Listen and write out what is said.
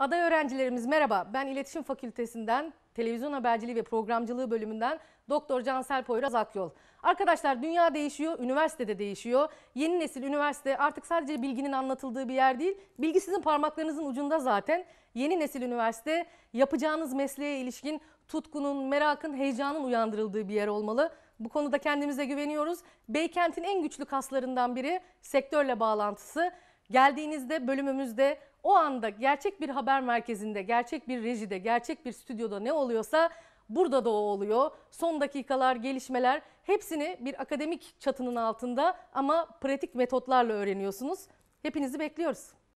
Aday öğrencilerimiz merhaba. Ben İletişim Fakültesinden Televizyon Haberciliği ve Programcılığı bölümünden Doktor Cansel Poyraz Akyol. Arkadaşlar dünya değişiyor, üniversite de değişiyor. Yeni nesil üniversite artık sadece bilginin anlatıldığı bir yer değil. Bilgi sizin parmaklarınızın ucunda zaten. Yeni nesil üniversite yapacağınız mesleğe ilişkin tutkunun, merakın, heyecanın uyandırıldığı bir yer olmalı. Bu konuda kendimize güveniyoruz. Beykent'in en güçlü kaslarından biri sektörle bağlantısı. Geldiğinizde bölümümüzde o anda gerçek bir haber merkezinde, gerçek bir rejide, gerçek bir stüdyoda ne oluyorsa burada da o oluyor. Son dakikalar, gelişmeler hepsini bir akademik çatının altında ama pratik metotlarla öğreniyorsunuz. Hepinizi bekliyoruz.